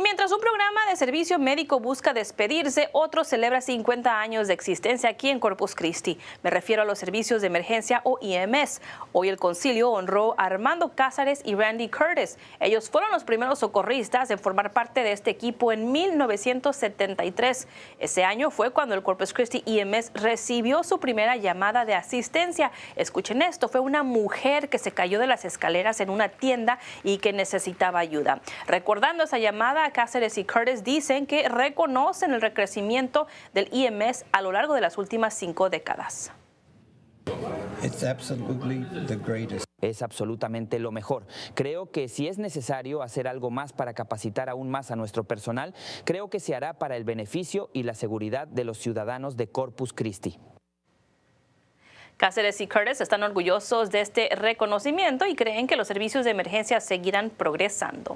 Y mientras un programa de servicio médico busca despedirse, otro celebra 50 años de existencia aquí en Corpus Christi. Me refiero a los servicios de emergencia o IMS. Hoy el concilio honró a Armando Cázares y Randy Curtis. Ellos fueron los primeros socorristas en formar parte de este equipo en 1973. Ese año fue cuando el Corpus Christi IMS recibió su primera llamada de asistencia. Escuchen esto, fue una mujer que se cayó de las escaleras en una tienda y que necesitaba ayuda. Recordando esa llamada, Cáceres y Curtis dicen que reconocen el recrecimiento del IMS a lo largo de las últimas cinco décadas. es absolutamente lo mejor. Creo que si es necesario hacer algo más para capacitar aún más a nuestro personal, creo que se hará para el beneficio y la seguridad de los ciudadanos de Corpus Christi. Cáceres y Curtis están orgullosos de este reconocimiento y creen que los servicios de emergencia seguirán progresando.